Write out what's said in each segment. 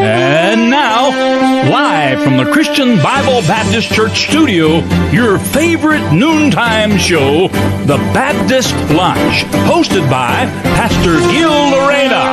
And now, live from the Christian Bible Baptist Church studio, your favorite noontime show, The Baptist Lunch, hosted by Pastor Gil Lorena.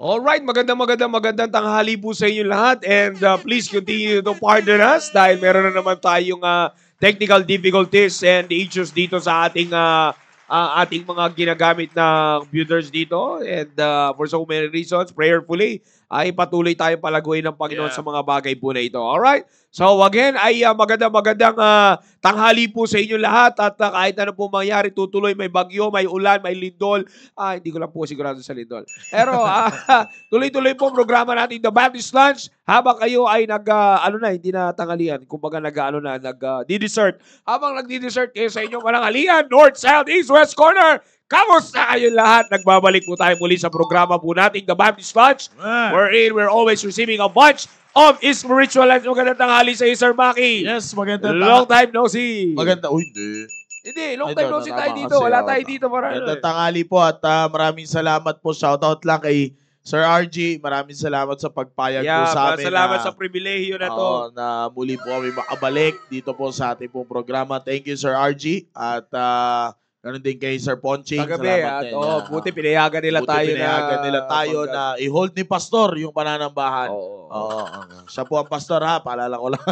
Alright, magandang magandang magandang tanghali po sa inyo lahat and uh, please continue to pardon us dahil meron na naman tayong uh, technical difficulties and issues dito sa ating uh, uh, ating mga ginagamit na computers dito. And uh, for so many reasons, prayerfully, ay patuloy tayo palaguin ng Panginoon yeah. sa mga bagay po na ito. Alright? So again, ay uh, ah, maganda-magandang uh, ah, tanghali po sa inyo lahat at uh, kahit ano po mangyari, tutuloy may bagyo, may ulan, may lindol. Uh, hindi ko lang po sigurado sa lindol. Pero uh, tuloy-tuloy po programa natin The Baptist Lunch habang kayo ay nag uh, ano na, hindi na tanghalian. Kumbaga nag ano na, nag uh, dessert Habang nagdi-dessert kayo sa inyong pananghalian, North, South, East, West Corner, Kamusta kayo lahat? Nagbabalik po tayo muli sa programa po natin, The Baptist Lunch, yeah. wherein we're always receiving a bunch of spiritual lunch. Magandang tanghali sa iyo, Sir Maki. Yes, magandang tanghali. Long time no see. Maganda, oh hindi. Hindi, long time no see tayo dito. Wala oh, tayo dito. Magandang tanghali po at uh, maraming salamat po. Shoutout lang kay Sir RG, maraming salamat sa pagpayag yeah, po sa amin. Salamat na, ah. sa pribilehiyo na to. Uh, na muli po kami makabalik dito po sa ating pong programa. Thank you, Sir RG. At uh, Ganon din kay Sir Ponching. Kagabi, at oh, ah, buti pinayagan nila buti tayo pinayagan na, nila tayo na i-hold ni Pastor yung pananambahan. Oo. Oh, oh, oh. Siya po ang Pastor ha, paalala ko lang.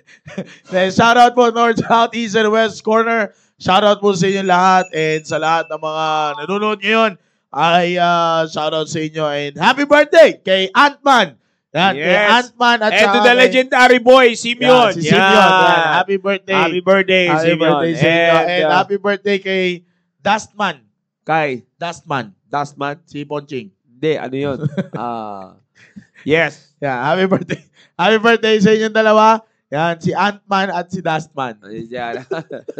Then, shout out po North, South, East, and West Corner. Shout out po sa inyo lahat and sa lahat ng mga nanonood ngayon ay uh, ah, shout out sa inyo and happy birthday kay Antman yan, eh, yes. kay Antman at And to the legendary boy, Simeon. Yeah, si Simeon. Yan. Happy birthday. Happy birthday, happy Simeon. Birthday, Simeon. And, and yeah. Uh, happy birthday kay Dustman. Kay? Dustman. Dustman? Si Ponching. Hindi, ano yun? uh, yes. Yeah, happy birthday. Happy birthday sa inyong dalawa. Yan, si Ant-Man at si Dustman. Yan.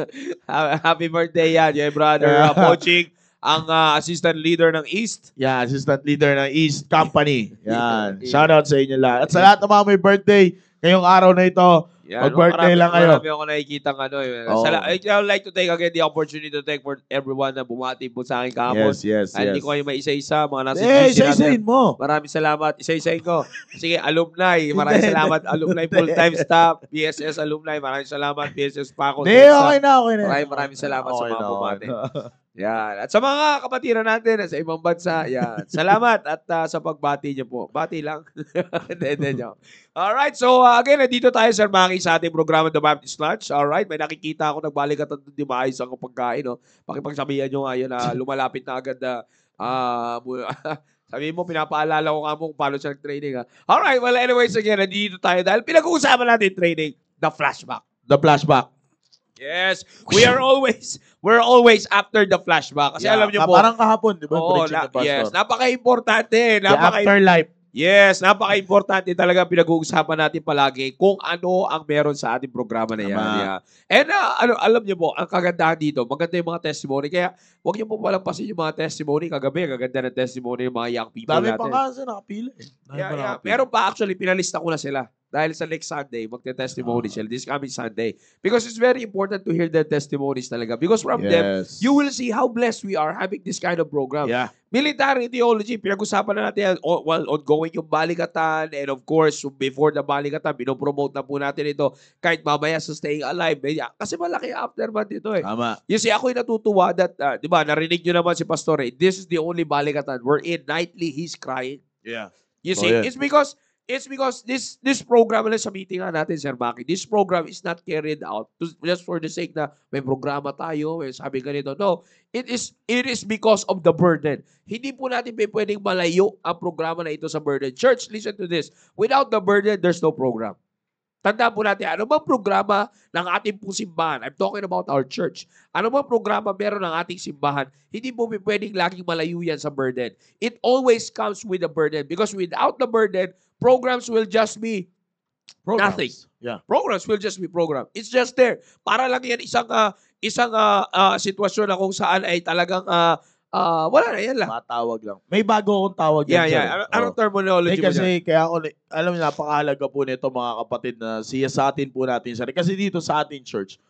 happy birthday yan, your brother, uh, Ponching ang uh, assistant leader ng East. Yeah, assistant leader ng East Company. Yan. Shout out sa inyo lahat. At sa lahat ng mga may birthday ngayong araw na ito, yeah, mag-birthday no, lang kayo. Marami ako nakikita ng ano. Yun. Eh. Oh. Sala- I would like to take again the opportunity to thank for everyone na bumati po sa akin kahapon. Yes, yes, And yes. Hindi ko kayo maisa-isa. Mga nasa eh, isa isa mo. Maraming salamat. isa isa ko. Sige, alumni. Maraming salamat. alumni full-time staff. PSS alumni. Maraming salamat. PSS Paco. Hindi, okay ah. na, okay na. Maraming maraming salamat okay sa mga bumati. Yan. At sa mga kapatiran natin sa ibang bansa, yan. Salamat at uh, sa pagbati niyo po. Bati lang. Hindi, Alright, so uh, again, nandito tayo, Sir Maki, sa ating programa The Baptist Lunch. Alright, may nakikita ako nagbalik at di ba ang pagkain. No? Pakipagsabihan nyo nga yun na ah, lumalapit na agad na uh, Sabi mo, pinapaalala ko nga mo kung paano siya nag-training. Ha? Alright, well anyways, again, nandito tayo dahil pinag-uusapan natin training, the flashback. The flashback. Yes. We are always we're always after the flashback. Kasi yeah, alam niyo ah, po. Parang kahapon, di ba? Oo, na, yes. Napaka-importante. Eh. Napaka the afterlife. Yes, napaka-importante talaga pinag-uusapan natin palagi kung ano ang meron sa ating programa na yan. Yeah. And uh, ano, alam niyo po, ang kagandahan dito, maganda yung mga testimony. Kaya huwag niyo po palampasin yung mga testimony. Kagabi, kaganda ng testimony ng mga young people Dami natin. Dami pa kasi nakapila eh. yeah, yeah. Meron pa actually, pinalista ko na sila. Dahil sa next Sunday, magte-testimony ah. sila this coming Sunday. Because it's very important to hear their testimonies talaga. Because from yes. them, you will see how blessed we are having this kind of program. Yeah. Military ideology, pinag-usapan na natin yan while ongoing yung balikatan. And of course, before the balikatan, pinopromote na po natin ito. Kahit mamaya sa Staying Alive. Kasi malaki aftermath ito eh. Tama. You see, ako'y natutuwa that, uh, di ba, narinig nyo naman si Pastore, this is the only balikatan in, nightly he's crying. Yeah. You oh, see, oh, yeah. it's because It's because this this program, na sabitin nga natin, Sir Maki, this program is not carried out to, just for the sake na may programa tayo, may sabi ganito. No, it is, it is because of the burden. Hindi po natin pwedeng malayo ang programa na ito sa burden. Church, listen to this. Without the burden, there's no program. Tandaan po natin, ano bang programa ng ating pong simbahan? I'm talking about our church. Ano bang programa meron ng ating simbahan? Hindi po pwedeng laging malayo yan sa burden. It always comes with a burden because without the burden, programs will just be programs. nothing. Yeah. Programs will just be program. It's just there. Para lang yan isang uh, isang uh, uh, sitwasyon na kung saan ay talagang uh, Uh, wala na, yan lang. Patawag lang. May bago akong tawag yan, Yeah, yeah. Ano, Oh. anong terminology Eh, mo kasi kaya ako, alam niyo, napakahalaga po nito mga kapatid na siya sa atin po natin sarili. Kasi dito sa ating church,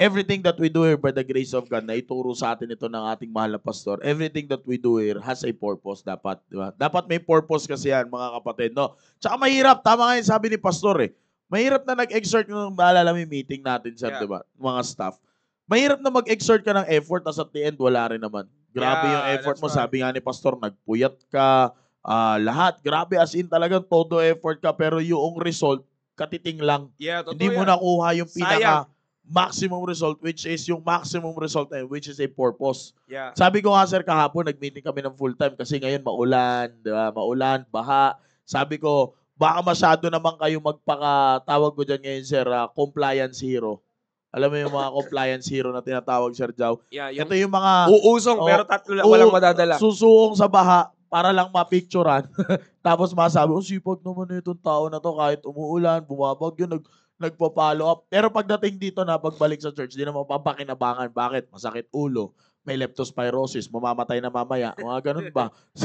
everything that we do here by the grace of God, na ituro sa atin ito ng ating mahal na pastor, everything that we do here has a purpose dapat. Di ba? Dapat may purpose kasi yan mga kapatid. No? Tsaka mahirap, tama nga yung sabi ni pastor eh. Mahirap na nag-exert ng maalala may meeting natin sir, Yeah. di ba? Mga staff. Mahirap na mag-exert ka ng effort, tas at the end, wala rin naman. Grabe yeah, yung effort mo. Right. Sabi nga ni Pastor, nagpuyat ka, uh, lahat. Grabe, as in talagang todo effort ka, pero yung result, katiting lang. Yeah, Hindi mo yan. nakuha yung pinaka Sayang. maximum result, which is yung maximum result and eh, which is a purpose. Yeah. Sabi ko nga, sir, kahapon, nag-meeting kami ng full-time kasi ngayon maulan, di ba? maulan, baha. Sabi ko, baka masyado naman kayo magpaka, tawag ko dyan ngayon, sir, uh, compliance hero. Alam mo yung mga compliance hero na tinatawag, Sir Jow. Yeah, yung, Ito yung mga... Uusong, oh, pero tatlo lang, walang madadala. Susuong sa baha para lang mapicturean. Tapos masabi, oh, sipag naman itong tao na to kahit umuulan, bumabagyo, nag, nagpa-follow up. Pero pagdating dito na pagbalik sa church, di na mapapakinabangan. Bakit? Masakit ulo. May leptospirosis. Mamamatay na mamaya. Mga ganun ba? so,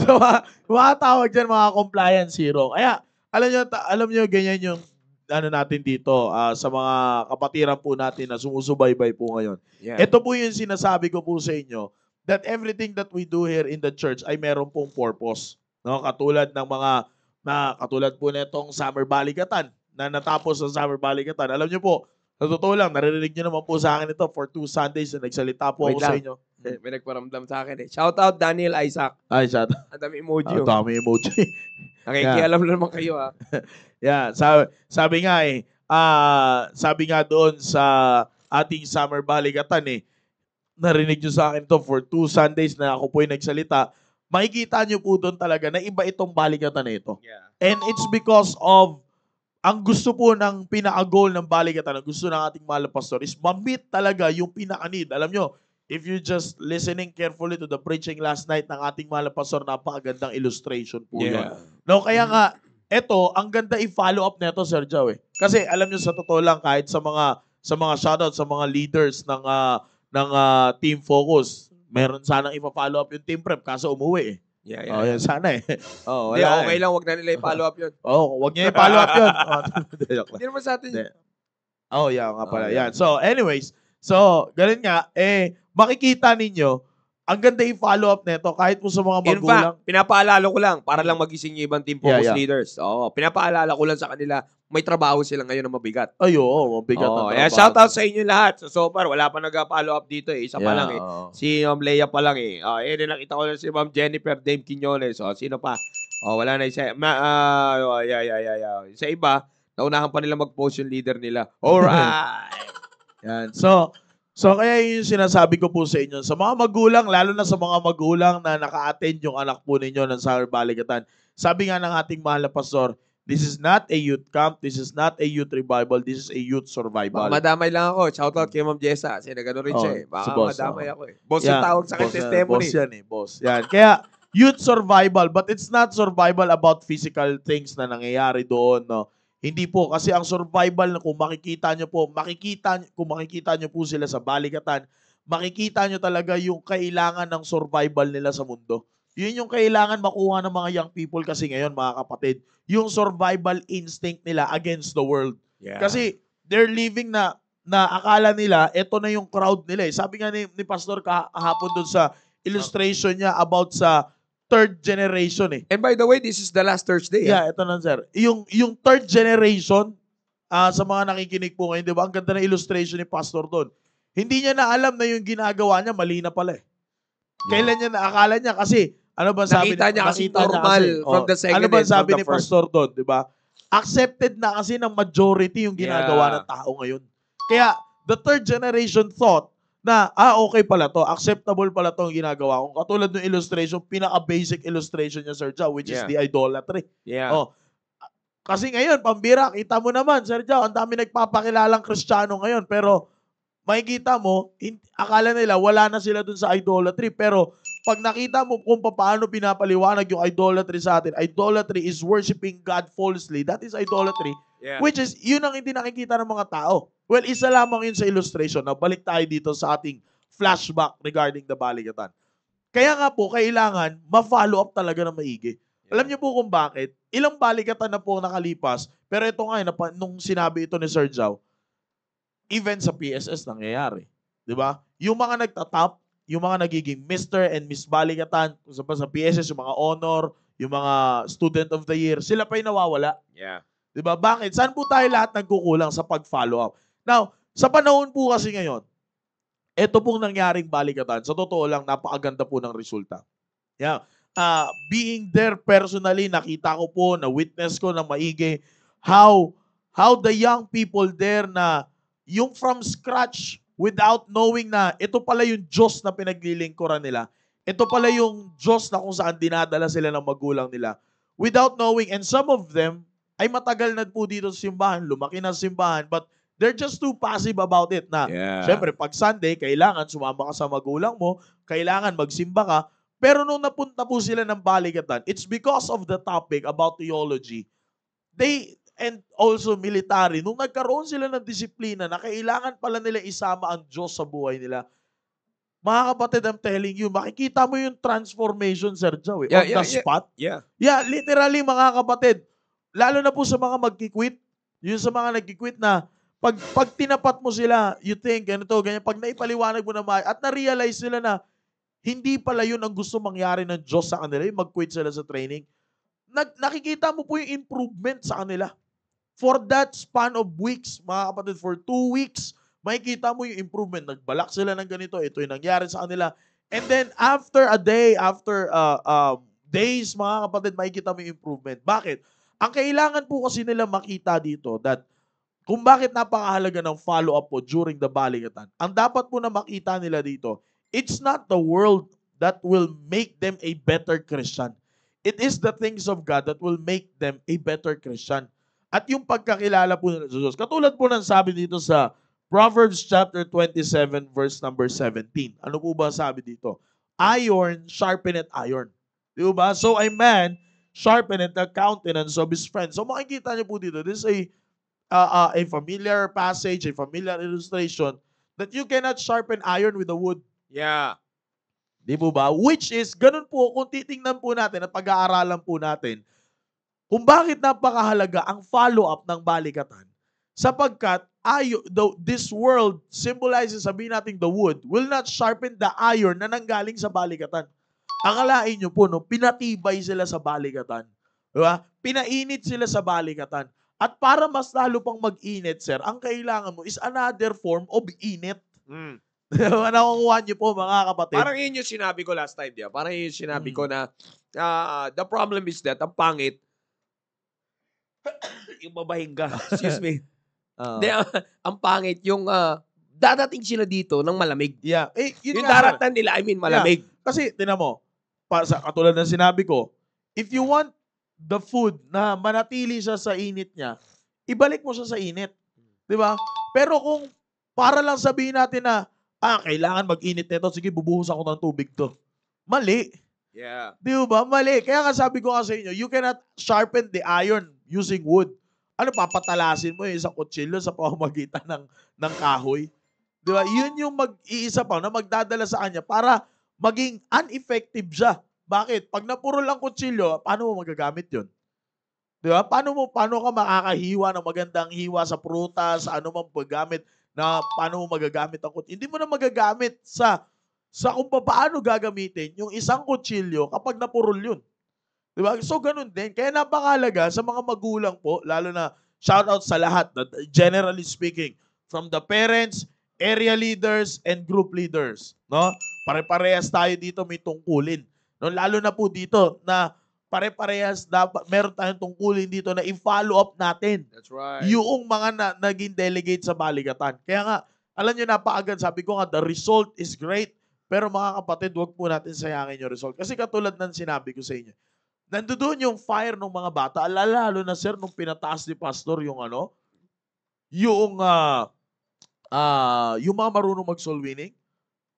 so mga, mga tawag dyan, mga compliance hero. Kaya, alam nyo, ta- alam nyo, ganyan yung ano natin dito uh, sa mga kapatiran po natin na sumusubaybay po ngayon. Yeah. Ito po yung sinasabi ko po sa inyo that everything that we do here in the church ay meron pong purpose. No? Katulad ng mga na katulad po nitong Summer Balikatan na natapos ang Summer Balikatan. Alam niyo po, sa totoo lang, naririnig niyo naman po sa akin ito for two Sundays na nagsalita po Wait ako lang. sa inyo. May nagparamdam sa akin eh. Shout out Daniel Isaac. Ay, shout out. Ang dami emoji. Ang oh. dami emoji. Nakikialam yeah. naman kayo ha. Ah. yeah, sabi, sabi nga eh, uh, sabi nga doon sa ating summer balikatan eh, narinig nyo sa akin to for two Sundays na ako po yung nagsalita, makikita nyo po doon talaga na iba itong balikatan na ito. Yeah. And it's because of ang gusto po ng pinaka-goal ng balikatan, ang gusto ng ating mahal pastor is ma talaga yung pinaka-need. Alam nyo, If you just listening carefully to the preaching last night ng ating mahal pastor, napakagandang illustration po yeah. yun. No, kaya nga, eto, ang ganda i-follow up nito, Sir Jow, eh. Kasi alam niyo sa totoo lang, kahit sa mga sa mga shoutout, sa mga leaders ng uh, ng uh, Team Focus, meron sanang ipa-follow up yung Team Prep, kaso umuwi eh. Yeah, oh, yeah. Oh, yan sana eh. Oh, wala. Di, okay eh. lang, wag na nila i-follow up 'yun. Oh, wag niya i-follow up 'yun. Oh, Hindi naman sa atin. Oh, yeah, nga pala. Oh, yeah. Yan. So, anyways, So, ganun nga, eh, makikita ninyo, ang ganda yung follow-up nito kahit po sa mga magulang. In fact, pinapaalala ko lang para lang magising yung ibang team focus yeah, yeah. leaders. Oo, pinapaalala ko lang sa kanila, may trabaho sila ngayon na mabigat. Ay, oo, oh, mabigat oo, na trabaho. Yeah, shout out sa inyo lahat. So, so far, wala pa nag-follow up dito eh. Isa yeah, pa lang eh. Oh. Si Ma'am Leia pa lang eh. Uh, eh, nakita ko na si Ma'am Jennifer Dame Quiñones. Oh, sino pa? Oh, wala na isa. Ma, uh, yeah, yeah, yeah, yeah. Sa iba, naunahan pa nila mag-post yung leader nila. Alright! Yan. So, so kaya yun yung sinasabi ko po sa inyo. Sa mga magulang, lalo na sa mga magulang na naka-attend yung anak po ninyo ng Valley Balikatan, sabi nga ng ating mahal na pastor, This is not a youth camp. This is not a youth revival. This is a youth survival. Baka madamay lang ako. Shout out kay Ma'am Jessa. Kasi nagano rin oh, siya eh. Baka si boss, madamay oh. ako eh. Boss yeah, yung tawag sa akin testimony. Boss yan eh. Boss. Yan. Kaya youth survival. But it's not survival about physical things na nangyayari doon. No? Hindi po kasi ang survival kung makikita nyo po, makikita kung makikita nyo po sila sa balikatan, makikita nyo talaga yung kailangan ng survival nila sa mundo. Yun yung kailangan makuha ng mga young people kasi ngayon mga kapatid, yung survival instinct nila against the world. Yeah. Kasi they're living na na akala nila ito na yung crowd nila eh. Sabi nga ni, ni Pastor kahapon doon sa illustration niya about sa third generation eh. And by the way, this is the last Thursday. Eh. Yeah, ito na sir. Yung, yung third generation, uh, sa mga nakikinig po ngayon, di ba? Ang ganda ng illustration ni Pastor doon. Hindi niya na alam na yung ginagawa niya, mali na pala eh. Kailan niya naakala niya kasi, ano ba sabi nakita ni, niya kasi normal niya kasi, from oh, the second Ano ba sabi ni Pastor doon, di ba? Accepted na kasi ng majority yung ginagawa yeah. ng tao ngayon. Kaya, the third generation thought na, ah, okay pala to, acceptable pala tong ginagawa ko. Katulad ng illustration, pinaka-basic illustration niya, Sir Jao, which yeah. is the idolatry. Yeah. Oh. Kasi ngayon, pambira, kita mo naman, Sir Jao, ang dami nagpapakilalang kristyano ngayon, pero makikita mo, akala nila wala na sila dun sa idolatry, pero pag nakita mo kung paano pinapaliwanag yung idolatry sa atin, idolatry is worshiping God falsely. That is idolatry. Yeah. Which is, yun ang hindi nakikita ng mga tao. Well, isa lamang yun sa illustration. Now, balik tayo dito sa ating flashback regarding the Balikatan. Kaya nga po, kailangan ma-follow up talaga ng maigi. Yeah. Alam niyo po kung bakit? Ilang Balikatan na po nakalipas, pero ito nga, eh, napa, nung sinabi ito ni Sir Jow, even sa PSS nangyayari. Di ba? Yung mga nagtatap, yung mga nagiging Mr. and Miss Balikatan, kung sa, sa PSS, yung mga honor, yung mga student of the year, sila pa yung nawawala. Yeah. 'Di ba? Bakit? Saan po tayo lahat nagkukulang sa pag-follow up? Now, sa panahon po kasi ngayon, ito pong nangyaring balikatan. Sa totoo lang, napakaganda po ng resulta. Yeah. Uh, being there personally, nakita ko po, na-witness ko na maigi how how the young people there na yung from scratch without knowing na ito pala yung Diyos na pinaglilingkuran nila. Ito pala yung Diyos na kung saan dinadala sila ng magulang nila. Without knowing, and some of them, ay matagal na po dito sa simbahan, lumaki na simbahan, but they're just too passive about it na yeah. syempre pag Sunday, kailangan sumama ka sa magulang mo, kailangan magsimba ka, pero nung napunta po sila ng balikatan, it's because of the topic about theology. They, and also military, nung nagkaroon sila ng disiplina na kailangan pala nila isama ang Diyos sa buhay nila, mga kapatid, I'm telling you, makikita mo yung transformation, Sir Joe, eh, yeah, on yeah, the spot. Yeah, yeah. yeah, literally, mga kapatid, Lalo na po sa mga magkikwit, yun sa mga nagkikwit na pag, pag tinapat mo sila, you think, ganito, ganyan, pag naipaliwanag mo na maayos, at na-realize nila na hindi pala yun ang gusto mangyari ng Diyos sa kanila, yung mag-quit sila sa training, nag, nakikita mo po yung improvement sa kanila. For that span of weeks, mga kapatid, for two weeks, makikita mo yung improvement. Nagbalak sila ng ganito, ito yung nangyari sa kanila. And then, after a day, after uh, uh, days, mga kapatid, makikita mo yung improvement. Bakit? Ang kailangan po kasi nila makita dito that kung bakit napakahalaga ng follow-up po during the balingatan, ang dapat po na makita nila dito, it's not the world that will make them a better Christian. It is the things of God that will make them a better Christian. At yung pagkakilala po nila sa Diyos. Katulad po ng sabi dito sa Proverbs chapter 27 verse number 17. Ano po ba sabi dito? Iron sharpeneth iron. Di ba? So a man sharpened the countenance of his friend. So makikita niyo po dito, this is a, uh, uh, a familiar passage, a familiar illustration that you cannot sharpen iron with a wood. Yeah. Di po ba? Which is, ganun po, kung titingnan po natin at pag-aaralan po natin, kung bakit napakahalaga ang follow-up ng balikatan. Sapagkat, ayo, the, this world symbolizes, sabihin natin the wood, will not sharpen the iron na nanggaling sa balikatan. Akalain nyo po, no, pinatibay sila sa balikatan. Diba? Pinainit sila sa balikatan. At para mas lalo pang mag-init, sir, ang kailangan mo is another form of init. Mm. Nakukuha niyo po, mga kapatid. Parang yun yung sinabi ko last time, di ba? Parang yun yung sinabi mm. ko na uh, the problem is that ang pangit, yung babahing Excuse me. Uh, De, uh, ang pangit yung uh, dadating sila dito ng malamig. Yeah. Eh, yun yung daratan nila, I mean, malamig. Yeah. Kasi, tinan mo, para sa katulad ng sinabi ko, if you want the food na manatili siya sa init niya, ibalik mo siya sa init. Di ba? Pero kung para lang sabihin natin na, ah, kailangan mag-init nito, sige, bubuhos ako ng tubig to. Mali. Yeah. Di ba? Mali. Kaya nga sabi ko nga sa inyo, you cannot sharpen the iron using wood. Ano, papatalasin mo yung isang kutsilyo sa pamamagitan ng, ng kahoy. Di ba? Yun yung mag-iisa pa na magdadala sa kanya para maging ineffective siya. Bakit? Pag napuro lang kutsilyo, paano mo magagamit yun? Di ba? Paano mo, paano ka makakahiwa ng magandang hiwa sa prutas, sa anumang paggamit na paano mo magagamit ang kutsilyo? Hindi mo na magagamit sa sa kung paano gagamitin yung isang kutsilyo kapag napurol yun. Di ba? So, ganun din. Kaya napakalaga sa mga magulang po, lalo na shout out sa lahat, generally speaking, from the parents area leaders and group leaders, no? Pare-parehas tayo dito may tungkulin. No, lalo na po dito na pare-parehas dapat meron tayong tungkulin dito na i-follow up natin. That's right. Yung mga na, naging delegate sa baligatan. Kaya nga, alam niyo na paagad, sabi ko nga, the result is great. Pero mga kapatid, huwag po natin sayangin yung result. Kasi katulad ng sinabi ko sa inyo, nandoon yung fire ng mga bata. Lalo na sir, nung pinataas ni Pastor yung ano, yung uh, uh, yung mga marunong mag-soul winning.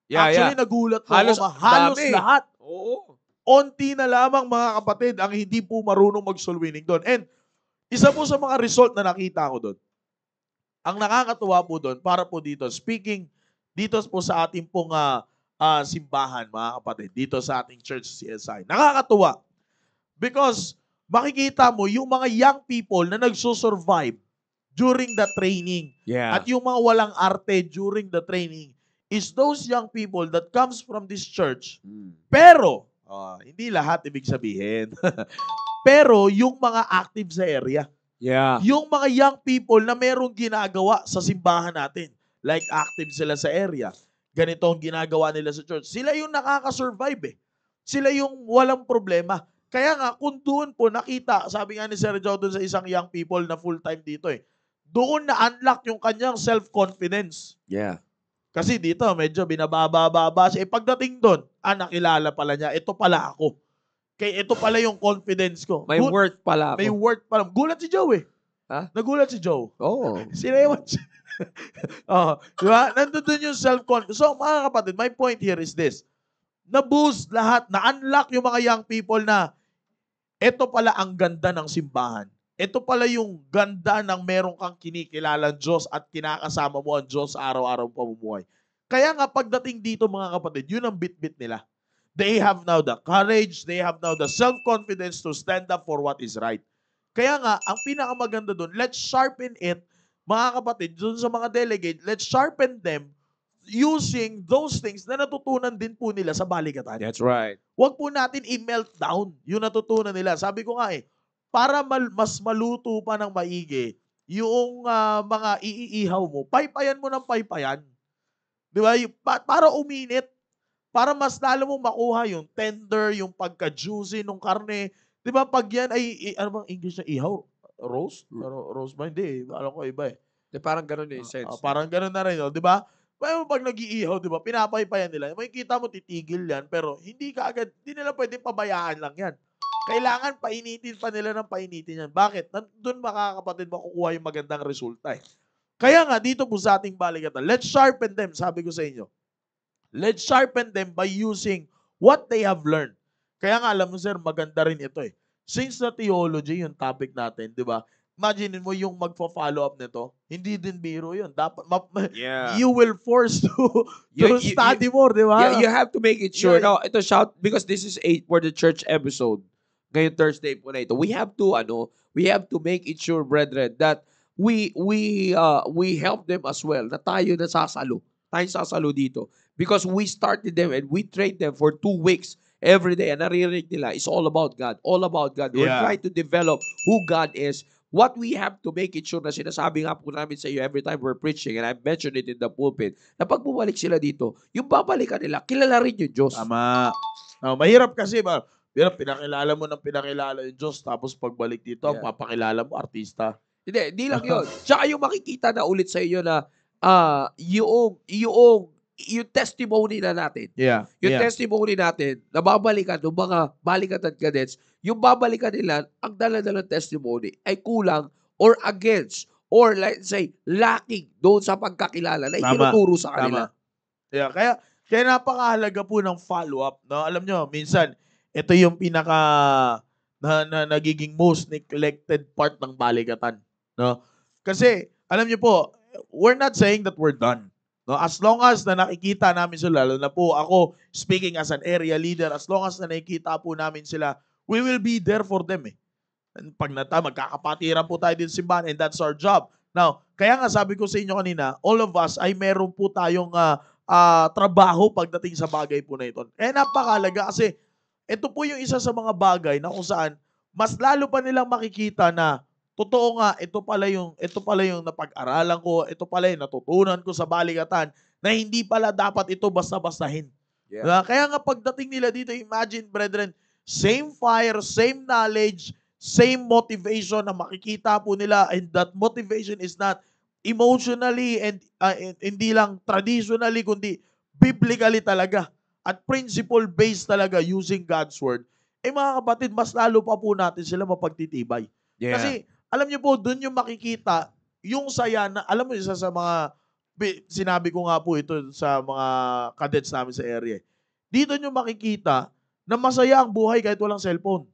Yeah, Actually, yeah. nagulat ko halos, ko, halos lahat. Oo. Onti na lamang mga kapatid ang hindi po marunong mag-soul winning doon. And isa po sa mga result na nakita ko doon, ang nakakatuwa po doon, para po dito, speaking dito po sa ating pong uh, uh, simbahan, mga kapatid, dito sa ating church CSI. Nakakatuwa. Because makikita mo yung mga young people na nagsusurvive during the training. Yeah. At yung mga walang arte during the training is those young people that comes from this church. Mm. Pero, uh, hindi lahat ibig sabihin. pero yung mga active sa area. Yeah. Yung mga young people na merong ginagawa sa simbahan natin. Like active sila sa area. Ganito ang ginagawa nila sa church. Sila yung nakaka-survive eh. Sila yung walang problema. Kaya nga, kung doon po nakita, sabi nga ni Sir Joe doon sa isang young people na full-time dito eh, doon na-unlock yung kanyang self-confidence. Yeah. Kasi dito, medyo binababa-baba siya. Eh, pagdating doon, ah, nakilala pala niya, ito pala ako. Kay ito pala yung confidence ko. May Good, worth pala ako. May worth pala. Gulat si Joe eh. Ha? Nagulat si Joe. Oo. Oh. Sinewan siya. oh, di ba? Nandun yung self-confidence. So, mga kapatid, my point here is this. Na-boost lahat, na-unlock yung mga young people na ito pala ang ganda ng simbahan. Ito pala yung ganda ng meron kang kinikilala Diyos at kinakasama mo ang Diyos araw-araw pamumuhay. Kaya nga pagdating dito mga kapatid, yun ang bitbit nila. They have now the courage, they have now the self-confidence to stand up for what is right. Kaya nga, ang pinakamaganda doon, let's sharpen it, mga kapatid, doon sa mga delegate, let's sharpen them using those things na natutunan din po nila sa balikatan. That's right. Huwag po natin i-melt down yung natutunan nila. Sabi ko nga eh, para mal, mas maluto pa ng maigi yung uh, mga iiihaw mo. Paypayan mo ng paypayan. Di ba? Pa- para uminit. Para mas lalo mo makuha yung tender, yung pagka-juicy ng karne. Di ba? Pag yan ay, i- ano bang English na ihaw? Roast? Pero hmm. roast ba? Hindi. Eh. Alam ko iba eh. De, parang ganun yung eh, ah, sense. Uh, uh, parang ganun na rin. No? Oh. Di ba? May pag nag-iihaw, di ba? Pinapaypayan nila. May kita mo titigil yan, pero hindi ka agad, hindi nila pwede pabayaan lang yan. Kailangan painitin pa nila ng painitin yan. Bakit? Doon makakapatid makukuha yung magandang resulta eh. Kaya nga, dito po sa ating balikatan, let's sharpen them, sabi ko sa inyo. Let's sharpen them by using what they have learned. Kaya nga, alam mo sir, maganda rin ito eh. Since na theology yung topic natin, di ba? Imagine mo yung magfo-follow up nito, hindi din biro yun. Dapat ma- yeah. you will force to, to you, you, study you, more, di ba? Yeah, you have to make it sure. Yeah. No, ito shout because this is a for the church episode ngayong Thursday po na ito. We have to ano, we have to make it sure brethren that we we uh, we help them as well na tayo na sasalo. Tayo sasalo dito because we started them and we trained them for two weeks every day. And naririnig nila, it's all about God. All about God. We yeah. trying to develop who God is. What we have to make it sure na sinasabi nga po namin sa iyo every time we're preaching, and I mentioned it in the pulpit, na pag bumalik sila dito, yung babalikan nila, kilala rin yung Diyos. Tama. Oh, mahirap kasi, ba? Pero pinakilala mo ng pinakilala yung Diyos, tapos pagbalik dito, yeah. papakilala mo artista. Hindi, di lang yun. Tsaka yung makikita na ulit sa iyo na uh, yung, yung, yung testimony na natin. Yeah. Yung yeah. testimony natin, nababalikan ng mga balikan at cadets, yung babalikan nila, ang dala-dala testimony ay kulang or against or let's say lacking doon sa pagkakilala na itinuturo sa kanila. Tama. Yeah, kaya kaya napakahalaga po ng follow-up. No? Alam nyo, minsan, ito yung pinaka na, na, nagiging most neglected part ng baligatan. No? Kasi, alam niyo po, we're not saying that we're done. No? As long as na nakikita namin sila, lalo na po ako, speaking as an area leader, as long as na nakikita po namin sila, we will be there for them eh. And pag nata, magkakapatiran po tayo din simbahan and that's our job. Now, kaya nga sabi ko sa inyo kanina, all of us ay meron po tayong uh, uh, trabaho pagdating sa bagay po na ito. Eh napakalaga kasi ito po yung isa sa mga bagay na kung saan mas lalo pa nilang makikita na totoo nga ito pala yung ito pala yung napag-aralan ko, ito pala yung natutunan ko sa balikatan na hindi pala dapat ito basta-bastahin. Yeah. Diba? Kaya nga pagdating nila dito, imagine brethren, same fire, same knowledge, same motivation na makikita po nila and that motivation is not emotionally and uh, hindi lang traditionally kundi biblically talaga at principle-based talaga using God's Word, eh mga kapatid, mas lalo pa po natin sila mapagtitibay. Yeah. Kasi alam niyo po, doon yung makikita yung saya na, alam mo, isa sa mga, sinabi ko nga po ito sa mga cadets namin sa area. Eh. Dito nyo makikita na masaya ang buhay kahit walang cellphone.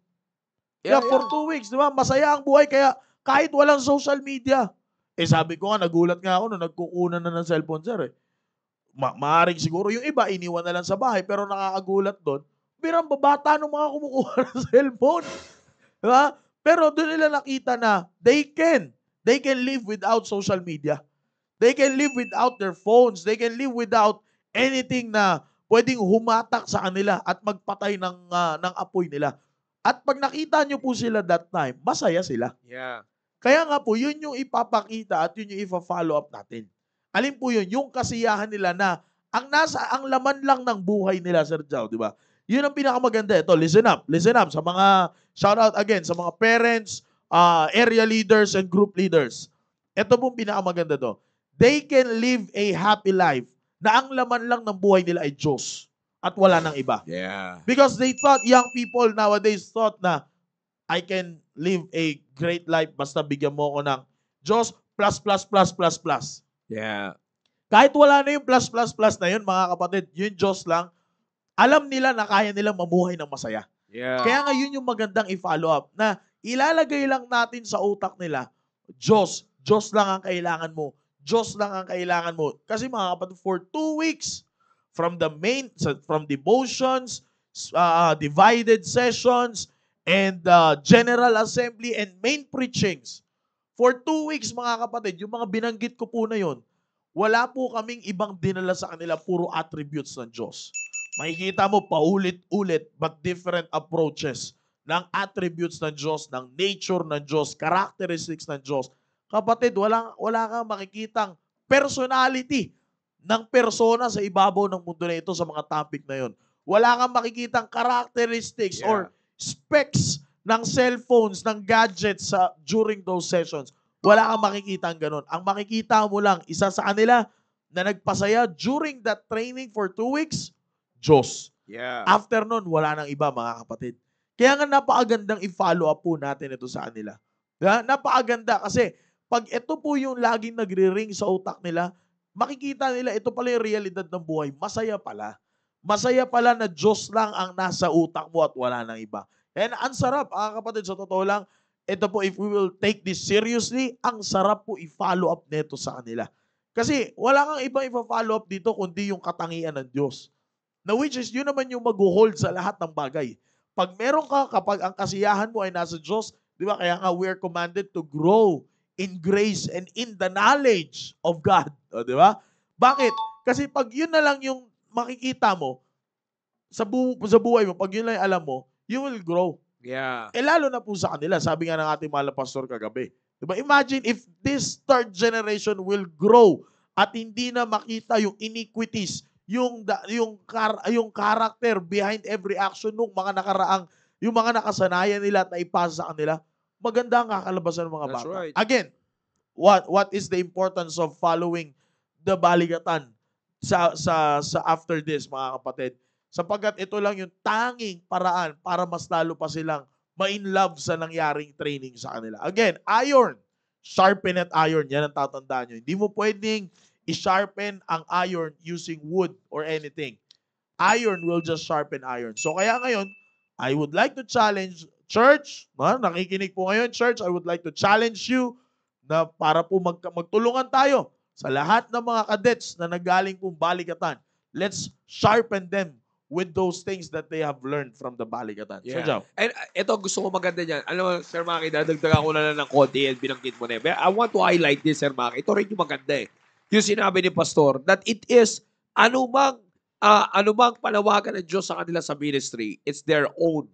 Yeah, yeah, for two weeks, di ba? Masaya ang buhay kaya kahit walang social media. Eh sabi ko nga, nagulat nga ako nung nagkukunan na ng cellphone, sir. Eh ma- maaring siguro yung iba iniwan na lang sa bahay pero nakakagulat doon, birang babata ng mga kumukuha ng cellphone. Diba? Pero doon nila nakita na they can. They can live without social media. They can live without their phones. They can live without anything na pwedeng humatak sa kanila at magpatay ng, uh, ng apoy nila. At pag nakita nyo po sila that time, masaya sila. Yeah. Kaya nga po, yun yung ipapakita at yun yung ipa-follow up natin. Alin po yun? Yung kasiyahan nila na ang nasa ang laman lang ng buhay nila Sir Jao, di ba? Yun ang pinakamaganda ito. Listen up, listen up sa mga shout out again sa mga parents, uh, area leaders and group leaders. Ito pong pinakamaganda to. They can live a happy life na ang laman lang ng buhay nila ay Diyos at wala nang iba. Yeah. Because they thought, young people nowadays thought na I can live a great life basta bigyan mo ako ng Diyos plus, plus, plus, plus, plus. Yeah. Kahit wala na yung plus, plus, plus na yun, mga kapatid, yung Diyos lang, alam nila na kaya nilang mamuhay ng masaya. Yeah. Kaya ngayon yung magandang i-follow up na ilalagay lang natin sa utak nila, Diyos, Diyos lang ang kailangan mo. Diyos lang ang kailangan mo. Kasi mga kapatid, for two weeks, from the main, from devotions, uh, divided sessions, and uh, general assembly and main preachings, For two weeks, mga kapatid, yung mga binanggit ko po na yon, wala po kaming ibang dinala sa kanila, puro attributes ng Diyos. Makikita mo paulit-ulit but different approaches ng attributes ng Diyos, ng nature ng Diyos, characteristics ng Diyos. Kapatid, wala, wala kang makikitang personality ng persona sa ibabaw ng mundo na ito sa mga topic na yon. Wala kang makikitang characteristics yeah. or specs ng cellphones, ng gadgets sa during those sessions. Wala kang makikita ang ganun. Ang makikita mo lang, isa sa kanila na nagpasaya during that training for two weeks, Diyos. Yeah. After nun, wala nang iba mga kapatid. Kaya nga napakagandang i-follow up po natin ito sa kanila. Yeah? Diba? Napakaganda kasi pag ito po yung laging nagre-ring sa utak nila, makikita nila ito pala yung realidad ng buhay. Masaya pala. Masaya pala na Diyos lang ang nasa utak mo at wala nang iba. And ang sarap, mga ah, kapatid, sa totoo lang, ito po, if we will take this seriously, ang sarap po i-follow up neto sa kanila. Kasi wala kang ibang i-follow up dito kundi yung katangian ng Diyos. Na which is, yun naman yung mag-hold sa lahat ng bagay. Pag meron ka, kapag ang kasiyahan mo ay nasa Diyos, di ba? Kaya nga, we are commanded to grow in grace and in the knowledge of God. O, di ba? Bakit? Kasi pag yun na lang yung makikita mo sa, bu- sa buhay mo, pag yun lang yung alam mo, you will grow. Yeah. Eh lalo na po sa kanila, sabi nga ng ating malang pastor kagabi. Diba? Imagine if this third generation will grow at hindi na makita yung iniquities, yung yung kar, yung character behind every action ng mga nakaraang yung mga nakasanayan nila at naipasa sa kanila. Maganda ang kakalabasan ng mga That's bata. Right. Again, what what is the importance of following the baligatan sa sa sa after this mga kapatid? Sapagkat ito lang yung tanging paraan para mas lalo pa silang main love sa nangyaring training sa kanila. Again, iron. Sharpen at iron. Yan ang tatandaan nyo. Hindi mo pwedeng i-sharpen ang iron using wood or anything. Iron will just sharpen iron. So kaya ngayon, I would like to challenge church, na, nakikinig po ngayon church, I would like to challenge you na para po mag, magtulungan tayo sa lahat ng mga cadets na nagaling pong balikatan. Let's sharpen them with those things that they have learned from the Balikatan. Yeah. So, Jow. And uh, ito, gusto ko maganda niyan. Alam mo, Sir Maki, dadagdagan ko na lang ng konti and binanggit mo na. But I want to highlight this, Sir Maki. Ito rin yung maganda eh. Yung sinabi ni Pastor that it is anumang uh, anumang panawagan ng Diyos sa kanila sa ministry, it's their own.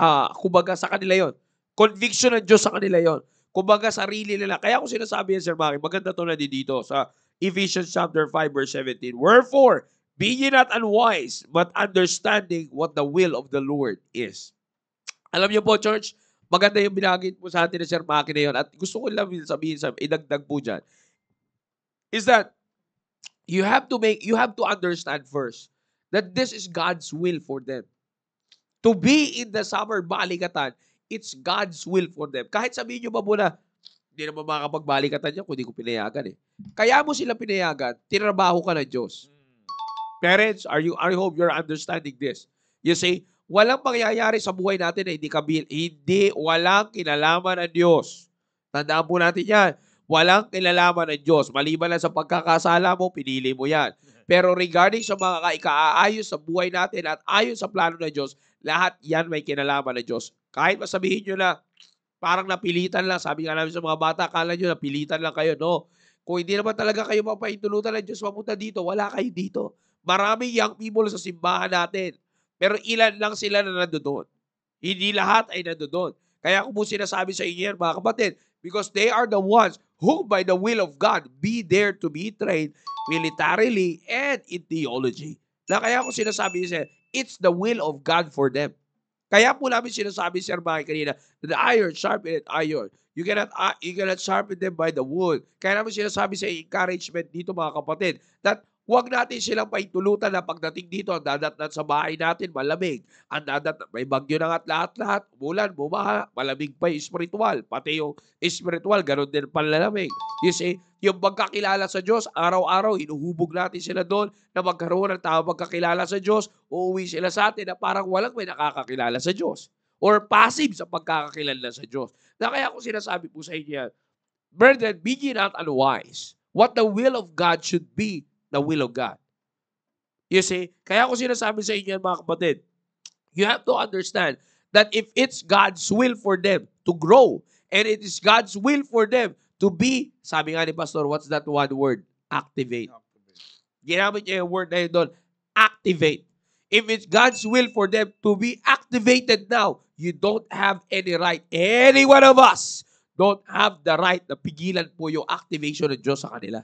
Uh, kumbaga sa kanila yon. Conviction ng Diyos sa kanila yon. Kumbaga sarili nila. Kaya ako sinasabi yan, Sir Maki, maganda to na dito sa Ephesians chapter 5 verse 17. Wherefore, Be ye not unwise, but understanding what the will of the Lord is. Alam niyo po, church, maganda yung binagit po sa atin ni Sir Maki na yun. At gusto ko lang sabihin, sa idagdag po dyan, is that you have to make, you have to understand first that this is God's will for them. To be in the summer balikatan, it's God's will for them. Kahit sabihin nyo ba muna, hindi naman makakapagbalikatan yan kung ko pinayagan eh. Kaya mo sila pinayagan, tinrabaho ka na Diyos. Parents, are you, I hope you're understanding this. You see, walang mangyayari sa buhay natin na hindi, kabil, hindi walang kinalaman ng Diyos. Tandaan po natin yan. Walang kinalaman ng Diyos. Maliban lang sa pagkakasala mo, pinili mo yan. Pero regarding sa mga ikaayos sa buhay natin at ayon sa plano ng Diyos, lahat yan may kinalaman ng Diyos. Kahit masabihin niyo na, parang napilitan lang. Sabi nga namin sa mga bata, akala niyo napilitan lang kayo. No. Kung hindi naman talaga kayo mapaintulutan ng Diyos, mapunta dito, wala kayo dito. Marami young people sa simbahan natin. Pero ilan lang sila na nandoon. Hindi lahat ay nandoon. Kaya ako po sinasabi sa inyo mga kapatid, because they are the ones who by the will of God be there to be trained militarily and in theology. Na kaya ako sinasabi sir, it's the will of God for them. Kaya po namin sinasabi sir mga kanina, the iron sharpened iron. You cannot, uh, you cannot sharpen them by the wood. Kaya namin sinasabi sa encouragement dito mga kapatid, that Huwag natin silang paintulutan na pagdating dito, ang dadatnan sa bahay natin, malamig. Ang dadatnan, may bagyo na at lahat-lahat, umulan, bumaha, malamig pa yung spiritual. Pati yung spiritual, ganun din panlalamig. You see, yung pagkakilala sa Diyos, araw-araw, inuhubog natin sila doon na magkaroon ng tao pagkakilala sa Diyos, uuwi sila sa atin na parang walang may nakakakilala sa Diyos. Or passive sa pagkakakilala sa Diyos. Na kaya ko sinasabi po sa inyo yan, Brethren, be ye not unwise. What the will of God should be the will of God. You see? Kaya ko sinasabi sa inyo mga kapatid, you have to understand that if it's God's will for them to grow, and it is God's will for them to be, sabi nga ni Pastor, what's that one word? Activate. Activate. Ginamit niya yung word na yun doon, activate. If it's God's will for them to be activated now, you don't have any right. Any one of us don't have the right na pigilan po yung activation ng Diyos sa kanila.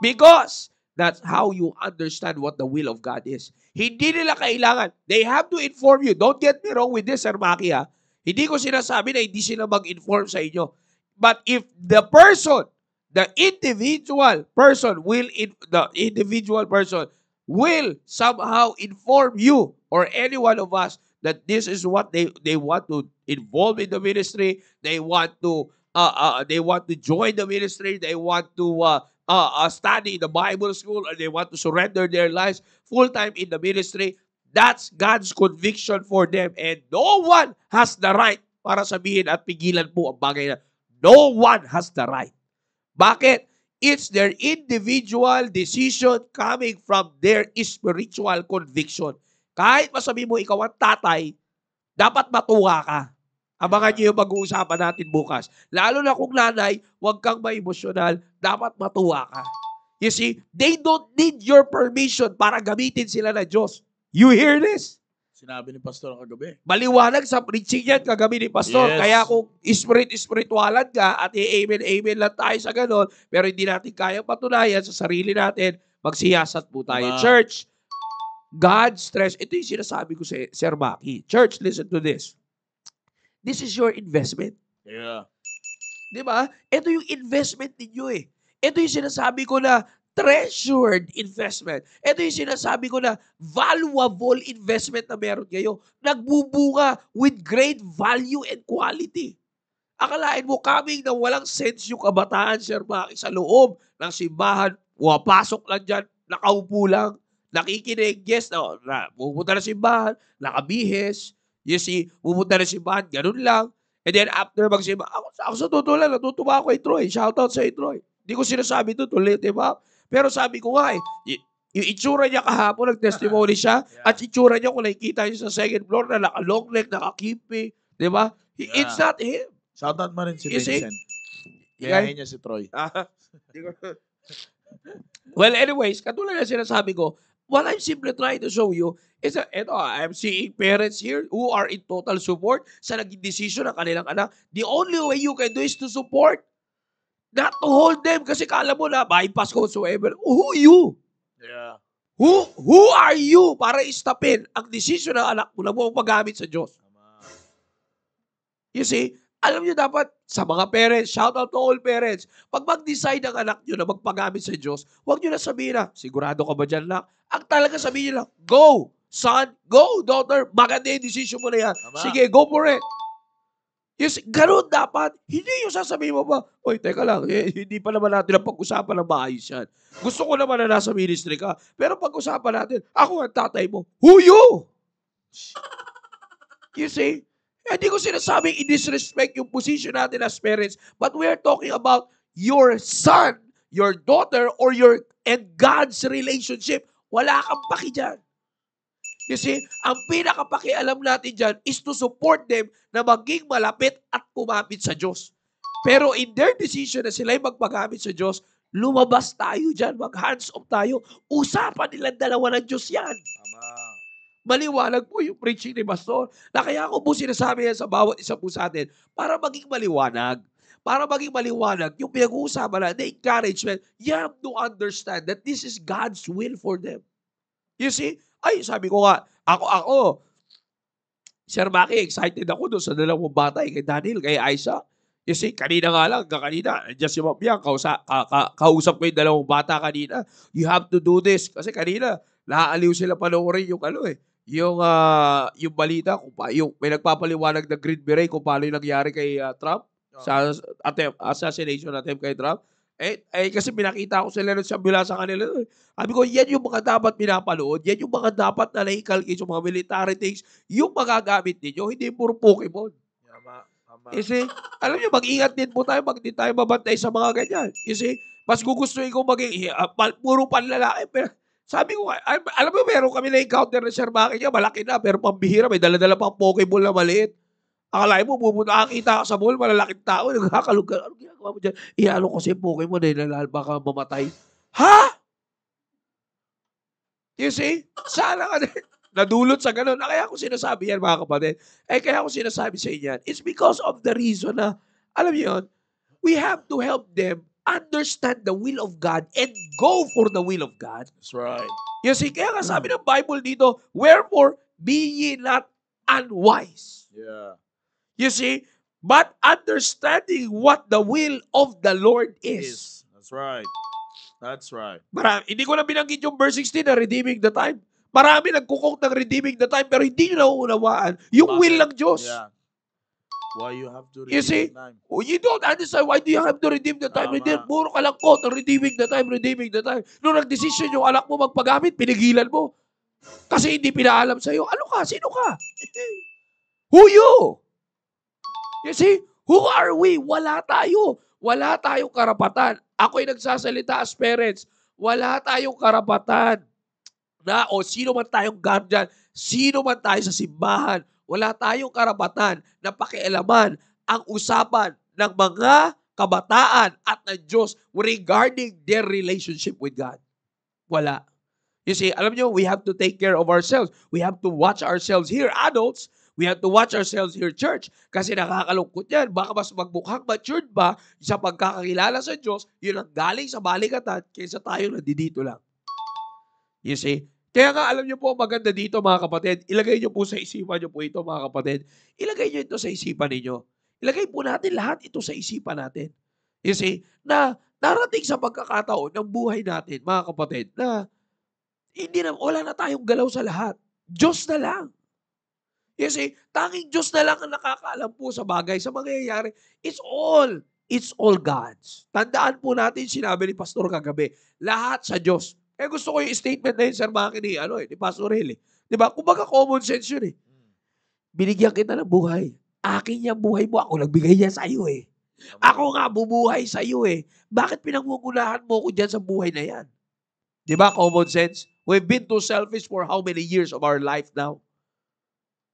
Because That's how you understand what the will of God is. Hindi nila kailangan. They have to inform you. Don't get me wrong with this, Sir Maki, ha? Hindi ko sinasabi na hindi sila mag-inform sa inyo. But if the person, the individual person will, in, the individual person will somehow inform you or any one of us that this is what they, they want to involve in the ministry. They want to uh, uh, they want to join the ministry. They want to uh, uh, uh, study the Bible school or they want to surrender their lives full time in the ministry, that's God's conviction for them. And no one has the right para sabihin at pigilan po ang bagay na no one has the right. Bakit? It's their individual decision coming from their spiritual conviction. Kahit masabi mo ikaw ang tatay, dapat matuwa ka. Abangan niyo yung pag-uusapan natin bukas. Lalo na kung nanay, huwag kang ma-emosyonal. Dapat matuwa ka. You see, they don't need your permission para gamitin sila ng Diyos. You hear this? Sinabi ni Pastor kagabi. Maliwanag sa preaching yan kagabi ni Pastor. Yes. Kaya kung spirit-spiritualan ka at i-amen-amen lang tayo sa ganon, pero hindi natin kaya patunayan sa sarili natin, magsiyasat po tayo. Diba? Church, God stress. Ito yung sinasabi ko sa Sir Maki. Church, listen to this. This is your investment. Yeah. Di ba? Ito yung investment ninyo eh. Ito yung sinasabi ko na treasured investment. Ito yung sinasabi ko na valuable investment na meron kayo. Nagbubunga with great value and quality. Akalain mo kaming na walang sense yung kabataan, Sir Maki, sa loob ng simbahan. Wapasok lang dyan, nakaupo lang, nakikinig, yes, na, oh, na pupunta na simbahan, nakabihes, You see, pumunta na simbahan, ganun lang. And then after magsimba, ako, ako sa totoo lang, natutuwa ako kay Troy. Shout out sa Troy. Hindi ko sinasabi ito, tuloy, di ba? Pero sabi ko nga eh, yung itsura niya kahapon, nag-testimony siya, yeah. at itsura niya kung nakikita niya sa second floor na naka-long neck, naka-kipi, di ba? Yeah. It's not him. Shout out mo rin si Is Vincent. Kayahin niya si Troy. well, anyways, katulad na sinasabi ko, What I'm simply trying to show you is that, eto, ah, I'm seeing parents here who are in total support sa naging decision ng kanilang anak. The only way you can do is to support. Not to hold them kasi kala mo na bypass ko whatsoever. Who you? Yeah. Who, who are you para istapin ang decision ng anak mo na mo magamit sa Diyos? You see, alam niyo dapat, sa mga parents, shout out to all parents, pag mag-decide ang anak niyo na magpagamit sa Diyos, huwag niyo na sabihin na, sigurado ka ba dyan lang? Ang talaga sabihin nyo lang, go! Son, go! Daughter, maganda yung decision mo na yan. Tama. Sige, go for it! Yes, ganun dapat. Hindi yung sasabihin mo ba, Oy, teka lang, eh, hindi pa naman natin ang pag-usapan ng maayos yan. Gusto ko naman na nasa ministry ka. Pero pag-usapan natin, ako ang tatay mo. Who you? You see? Hindi eh, ko sinasabing i-disrespect yung position natin as parents, but we're talking about your son, your daughter, or your and God's relationship. Wala kang paki dyan. You see, ang pinakapakialam natin dyan is to support them na maging malapit at kumapit sa Diyos. Pero in their decision na sila'y magpagamit sa Diyos, lumabas tayo dyan, mag-hands off tayo. Usapan nila dalawa ng Diyos yan. Tama. Maliwanag po yung preaching ni Pastor. Na kaya ako po sinasabi yan sa bawat isa po sa atin para maging maliwanag. Para maging maliwanag, yung pinag-uusapan na, the encouragement, you have to understand that this is God's will for them. You see? Ay, sabi ko nga, ako, ako, Sir Maki, excited ako doon sa dalawang bata, eh, kay Daniel, kay Aisha. You see, kanina nga lang, kanina, just yung mapiyang, kausa, ka, ka, kausap ko yung dalawang bata kanina. You have to do this. Kasi kanina, naaaliw sila panoorin yung ano eh, yung uh, yung balita kung pa yung may nagpapaliwanag ng Green Beret kung paano yung nangyari kay uh, Trump oh. sa attempt assassination attempt kay Trump. Eh, eh kasi pinakita ko sila sa mula sa kanila. Eh. Sabi ko, yan yung mga dapat pinapanood. Yan yung mga dapat na naikalkis yung mga military things. Yung magagamit ninyo, hindi puro Pokemon. Tama, tama. Kasi, alam nyo, mag-ingat din po tayo. Mag, tayo mabantay sa mga ganyan. Kasi, mas gugustuhin ko maging, uh, puro panlalaki. Pero, sabi ko, alam mo, meron kami na-encounter na share market niya, malaki na, pero pambihira, may daladala pang Pokeball na maliit. Akalain mo, pupunta ka, kita sa mall, malalaking tao, nagkakalog ka. Ano ginagawa mo dyan? Ihalo ko si Pokemon, dahil eh, lalal, baka mamatay. Ha? You see? Sana ka din. Nadulot sa ganun. Na kaya ko sinasabi yan, mga kapatid. Eh, kaya ko sinasabi sa inyo yan. It's because of the reason na, alam niyo yun, we have to help them understand the will of God and go for the will of God. That's right. You see, kaya nga hmm. sabi ng Bible dito, Wherefore, be ye not unwise. Yeah. You see, but understanding what the will of the Lord is. That's right. That's right. Marami, hindi ko na binanggit yung verse 16 na redeeming the time. Marami nagkukok ng redeeming the time pero hindi nyo nauunawaan yung Bakit? will ng Diyos. Yeah. Why you have to redeem you see, the time? Oh, you don't understand why do you have to redeem the time? Tama. Redeem, puro ka lang quote, redeeming the time, redeeming the time. Noong nag-decision yung anak mo magpagamit, pinigilan mo. Kasi hindi pinaalam sa'yo. Ano ka? Sino ka? Who you? You see? Who are we? Wala tayo. Wala tayong karapatan. Ako'y nagsasalita as parents. Wala tayong karapatan na o sino man tayong guardian, sino man tayo sa simbahan, wala tayong karapatan na pakialaman ang usapan ng mga kabataan at ng Diyos regarding their relationship with God. Wala. You see, alam nyo, we have to take care of ourselves. We have to watch ourselves here, adults. We have to watch ourselves here, church. Kasi nakakalungkot yan. Baka mas magmukhang matured ba sa pagkakakilala sa Diyos, yun ang galing sa balikatan kaysa tayo nandito lang. You see, kaya nga, alam niyo po, maganda dito mga kapatid. Ilagay niyo po sa isipan niyo po ito mga kapatid. Ilagay niyo ito sa isipan niyo. Ilagay po natin lahat ito sa isipan natin. You see, na narating sa pagkakataon ng buhay natin, mga kapatid, na hindi na, wala na tayong galaw sa lahat. Diyos na lang. You see, tanging Diyos na lang ang nakakaalam po sa bagay, sa mangyayari. It's all, it's all God's. Tandaan po natin, sinabi ni Pastor kagabi, lahat sa Diyos. Eh gusto ko yung statement na yun, Sir Maki, ni, ano eh, ni Pastor Rel. Eh. Di ba? Kumbaga common sense yun eh. Binigyan kita ng buhay. Akin yung buhay mo. Ako nagbigay niya sa iyo eh. Ako nga bubuhay sa iyo eh. Bakit pinangungulahan mo ko dyan sa buhay na yan? Di ba? Common sense. We've been too selfish for how many years of our life now?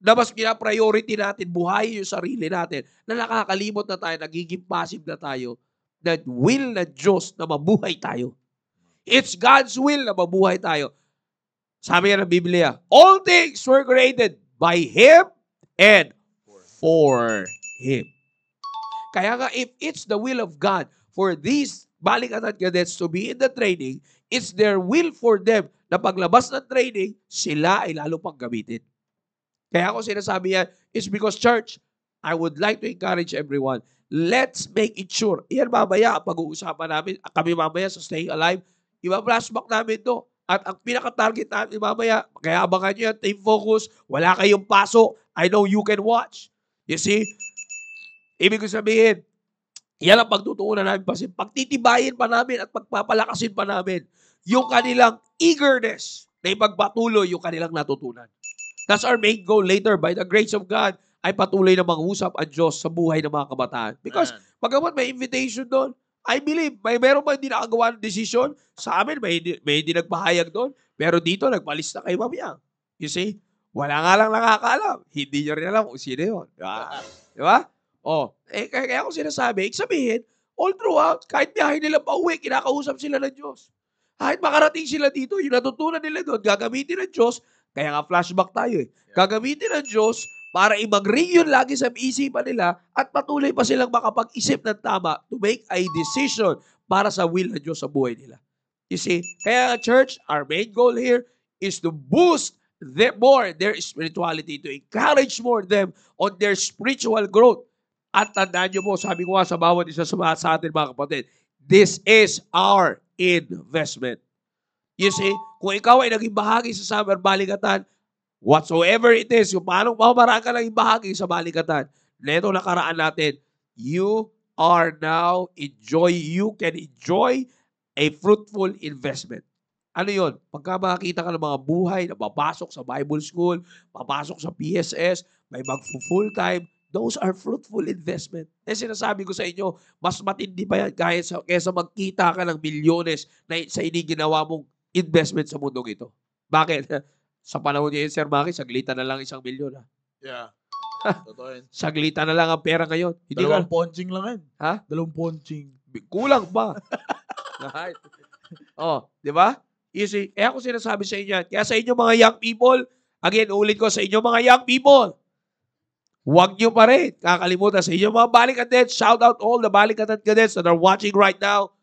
Na mas priority natin, buhay yung sarili natin, na nakakalimot na tayo, nagiging passive na tayo, that will na Diyos na mabuhay tayo. It's God's will na mabuhay tayo. Sabi yan ng Biblia, all things were created by Him and for Him. Kaya nga, if it's the will of God for these at cadets to be in the training, it's their will for them na paglabas ng training, sila ay lalo pang gamitin. Kaya ako sinasabi yan, it's because church, I would like to encourage everyone, let's make it sure. Yan mamaya, pag-uusapan namin, kami mamaya sa Staying Alive, Iba-flashback namin to. At ang pinaka-target namin mamaya, kaya abangan nyo yan, team focus, wala kayong paso, I know you can watch. You see? Ibig sabihin, yan ang pagtutuunan namin pa. Pagtitibayin pa namin at pagpapalakasin pa namin yung kanilang eagerness na ipagpatuloy yung kanilang natutunan. That's our main goal later. By the grace of God, ay patuloy na mangusap ang Diyos sa buhay ng mga kabataan. Because, pagamat may invitation doon, I believe, may meron ba hindi nakagawa ng desisyon? Sa amin, may may hindi nagpahayag doon. Pero dito, nagpalista kay mamaya. You see? Wala nga lang nakakaalam. Hindi nyo rin alam kung sino yun. Di ba? Di ba? Oh, eh, kaya, kaya ko sinasabi, sabihin, all throughout, kahit biyahe nila pa uwi, kinakausap sila ng Diyos. Kahit makarating sila dito, yung natutunan nila doon, gagamitin ng Diyos. Kaya nga flashback tayo eh. Gagamitin ng Diyos para ibang yun lagi sa isipan nila at patuloy pa silang makapag-isip ng tama to make a decision para sa will ng Diyos sa buhay nila. You see, kaya church, our main goal here is to boost them more their spirituality, to encourage more them on their spiritual growth. At tandaan nyo po, sabi ko nga sa bawat isa sa, sa atin mga kapatid, this is our investment. You see, kung ikaw ay naging bahagi sa Summer Balikatan, Whatsoever it is, yung paano pamaraan ka ng ibahagi sa balikatan, neto nakaraan natin, you are now enjoy, you can enjoy a fruitful investment. Ano yon? Pagka makakita ka ng mga buhay na papasok sa Bible school, papasok sa PSS, may mag-full time, those are fruitful investment. Eh sinasabi ko sa inyo, mas matindi pa yan kahit sa, kaysa magkita ka ng milyones na sa iniginawa mong investment sa mundong ito. Bakit? Sa panahon ni Sir Maki, saglitan na lang isang milyon. Ha? Yeah. Totoo yun. Saglitan na lang ang pera ngayon. Hindi Dalawang ka... ponching lang yan. Ha? Dalawang punching. Kulang pa. oh, di ba? Easy. Eh ako sinasabi sa inyo yan. Kaya sa inyo mga young people, again, ulit ko sa inyo mga young people, Huwag nyo pa rin kakalimutan sa inyo mga balik balikatid. Shout out all the balik balikatid cadets that are watching right now.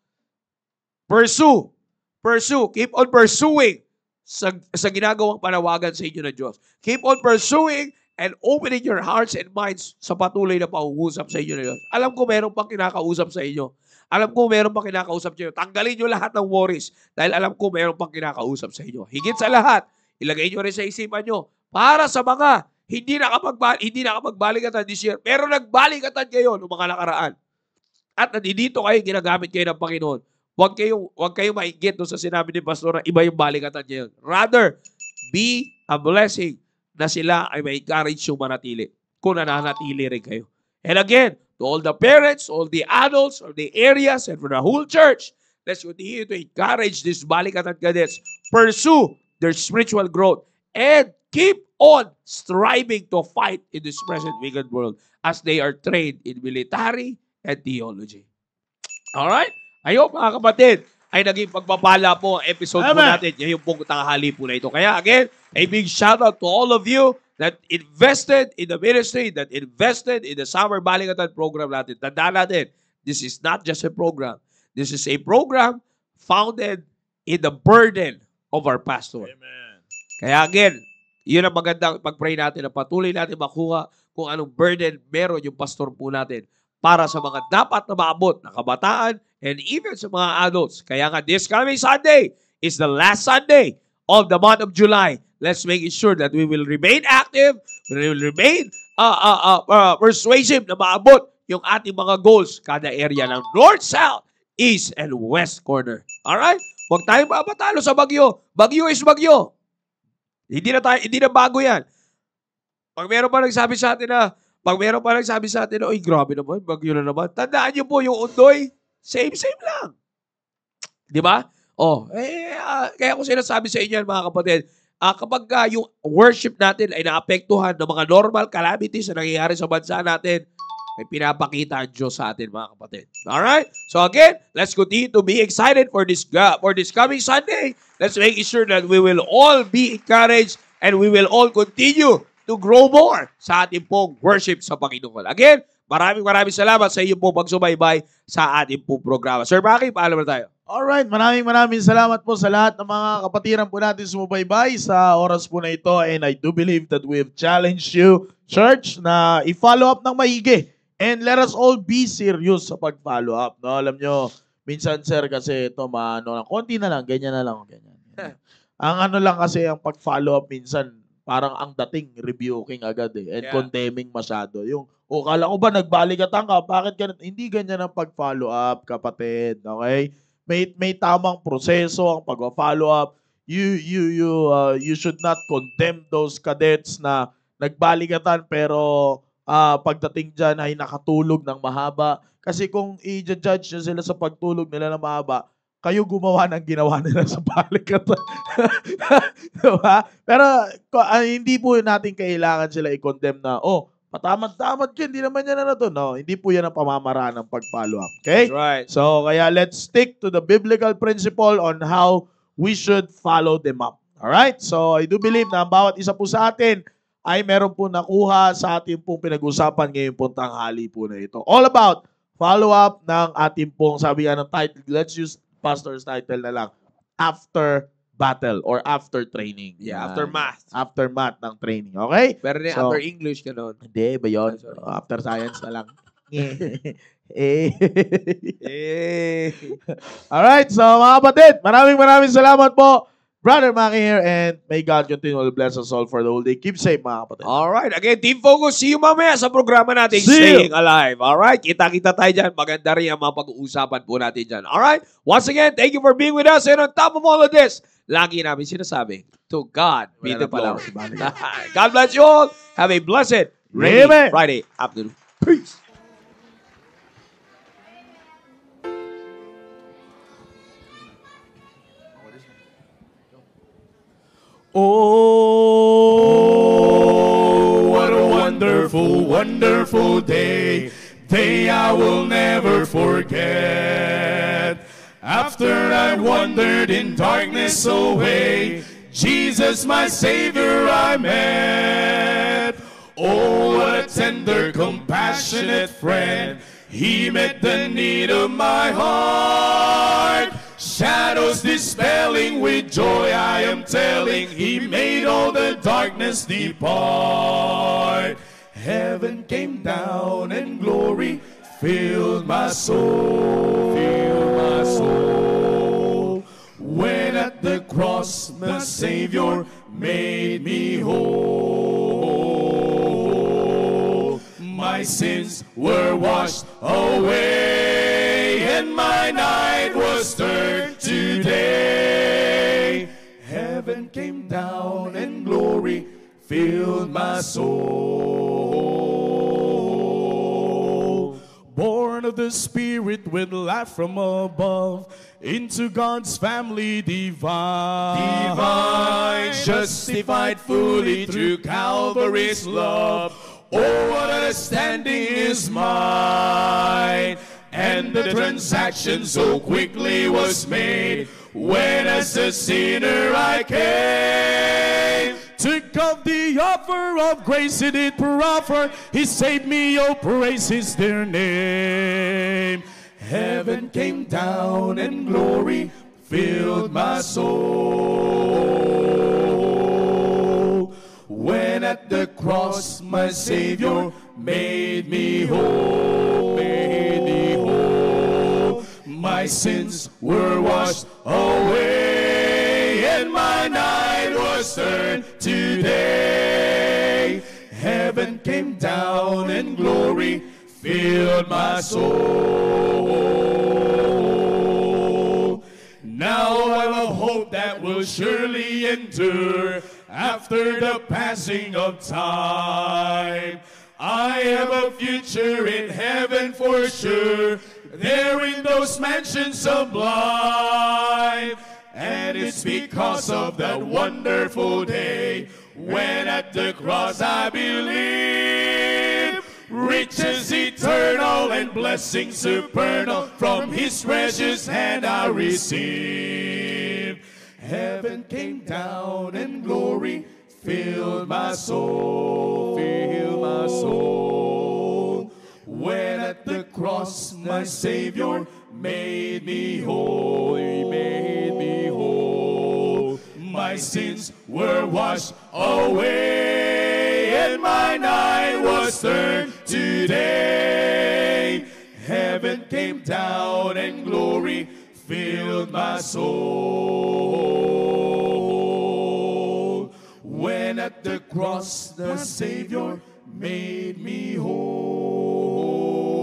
Pursue. Pursue. Keep on pursuing sa, sa ginagawang panawagan sa inyo na Diyos. Keep on pursuing and opening your hearts and minds sa patuloy na pauusap sa inyo na Diyos. Alam ko meron pang kinakausap sa inyo. Alam ko meron pang kinakausap sa inyo. Tanggalin niyo lahat ng worries dahil alam ko meron pang kinakausap sa inyo. Higit sa lahat, ilagay niyo rin sa isipan niyo para sa mga hindi nakapagbalik, hindi nakapagbalikatan this year, pero nagbalikatan kayo noong mga nakaraan. At nandito kayo, ginagamit kayo ng Panginoon Huwag kayo, huwag kayong maingit doon sa sinabi ni Pastor na iba yung balikatan niya yun. Rather, be a blessing na sila ay may encourage yung manatili kung nananatili rin kayo. And again, to all the parents, all the adults, all the areas, and for the whole church, let's continue to encourage these balikatan cadets. Pursue their spiritual growth and keep on striving to fight in this present wicked world as they are trained in military and theology. All right? Ayun, mga kapatid, ay naging pagpapala po ang episode Amen. po natin yung pong tanghali po na ito. Kaya again, a big shout out to all of you that invested in the ministry, that invested in the Summer Balingatan program natin. Tandaan natin, this is not just a program. This is a program founded in the burden of our pastor. Amen. Kaya again, yun ang magandang pag-pray natin na patuloy natin makuha kung anong burden meron yung pastor po natin para sa mga dapat na maabot na kabataan, and even sa mga adults. Kaya nga, this coming Sunday is the last Sunday of the month of July. Let's make it sure that we will remain active, we will remain uh, uh, uh, uh, persuasive na maabot yung ating mga goals kada area ng North, South, East, and West corner. Alright? Huwag tayong mapatalo sa bagyo. Bagyo is bagyo. Hindi na, tayo, hindi na bago yan. Pag meron pa nagsabi sa atin na, pag meron pa nagsabi sa atin na, oy grabe naman, bagyo na naman. Tandaan niyo po yung undoy, Same, same lang. Di ba? Oh, eh, uh, kaya ko sinasabi sa inyo mga kapatid, uh, kapag uh, yung worship natin ay naapektuhan ng mga normal calamities na nangyayari sa bansa natin, may pinapakita ang Diyos sa atin mga kapatid. All right? So again, let's continue to be excited for this uh, for this coming Sunday. Let's make sure that we will all be encouraged and we will all continue to grow more sa ating pong worship sa Panginoon. Again, Maraming maraming salamat sa iyo po pagsubaybay sa ating po programa. Sir Maki, paalam na tayo. Alright, maraming maraming salamat po sa lahat ng mga kapatiran po natin sumubaybay sa oras po na ito and I do believe that we've challenged you, church, na i-follow up ng maigi and let us all be serious sa pag-follow up. No? Alam nyo, minsan sir kasi ito, maano lang, konti na lang, ganyan na lang, ganyan. ang ano lang kasi ang pag-follow up minsan, parang ang dating rebuking agad eh and yeah. condemning masyado. Yung, o oh, kala ko ba nagbaligatan ka? Bakit ganun? Hindi ganyan ang pag-follow up, kapatid. Okay? May may tamang proseso ang pag-follow up. You you you uh, you should not condemn those cadets na nagbalikatan pero uh, pagdating diyan ay nakatulog ng mahaba. Kasi kung i-judge nyo sila sa pagtulog nila ng mahaba, kayo gumawa ng ginawa nila sa palikatan. diba? Pero ay, ah, hindi po natin kailangan sila i-condemn na, oh, patamad-tamad yun, hindi naman yan ano to. No, hindi po yan ang pamamaraan ng pag-follow up. Okay? right. So, kaya let's stick to the biblical principle on how we should follow them up. right So, I do believe na ang bawat isa po sa atin ay meron po nakuha sa ating pong pinag-usapan ngayon pong tanghali po na ito. All about follow-up ng ating pong, sabi nga ng title, let's use pastor's title na lang after battle or after training. Yeah, yeah. after math. After math ng training, okay? Pero so, after English ka noon. Hindi, ba yun? Oh, after science na lang. eh. eh. Alright, so mga kapatid, maraming maraming salamat po Brother Maki here and may God continue to bless us all for the whole day. Keep safe mga kapatid. right. Again, Team Focus, see you mamaya sa programa natin see Staying you. Alive. Alright. Kita-kita tayo dyan. Maganda rin ang mga pag-uusapan po natin dyan. right. Once again, thank you for being with us and on top of all of this, lagi namin sinasabi, to God be the palaw. God bless you all. Have a blessed Friday afternoon. Peace. Oh, what a wonderful, wonderful day, day I will never forget. After I wandered in darkness away, Jesus, my Savior, I met. Oh, what a tender, compassionate friend, He met the need of my heart shadows dispelling, with joy I am telling, He made all the darkness depart. Heaven came down and glory filled my soul. Filled my soul. When at the cross the Savior made me whole, my sins were washed away, and my night was turned. came down and glory filled my soul. Born of the Spirit with life from above, into God's family divine. Divine, justified fully through Calvary's love. Oh, what a standing is mine! And the transaction so quickly was made when as a sinner I came, think of the offer of grace he did proffer. He saved me, oh, praise His dear name. Heaven came down and glory filled my soul. When at the cross my Savior made me whole. My sins were washed away, and my night was turned to day. Heaven came down and glory filled my soul. Now I have a hope that will surely endure after the passing of time. I have a future in heaven for sure there in those mansions sublime. And it's because of that wonderful day when at the cross I believe. Riches eternal and blessings supernal from his precious hand I receive. Heaven came down and glory filled my soul. Filled my soul. When at the cross, my Savior made me whole. He made me whole. My sins were washed away, and my night was turned to day. Heaven came down, and glory filled my soul. When at the cross the Savior made me whole.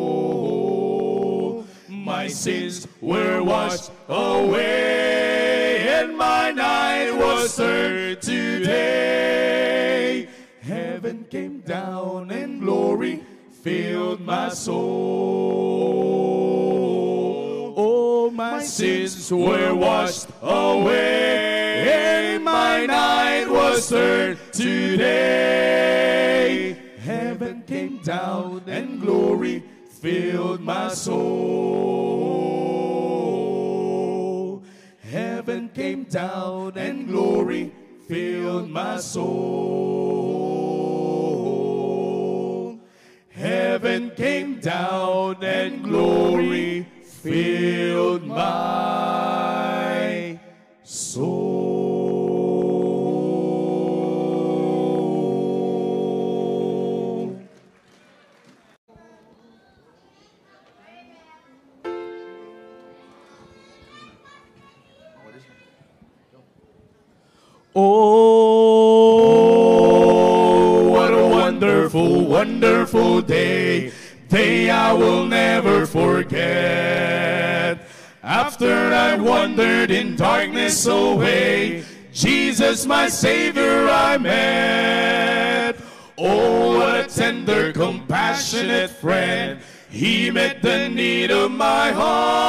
My sins were washed away, and my night was turned to day. Heaven came down and glory filled my soul. Oh, my sins were washed away, and my night was turned to day. Heaven came down and glory filled my soul. Heaven came down and glory filled my soul. Heaven came down and glory filled my soul. Oh, what a wonderful, wonderful day, day I will never forget. After I wandered in darkness away, Jesus, my Savior, I met. Oh, what a tender, compassionate friend, He met the need of my heart.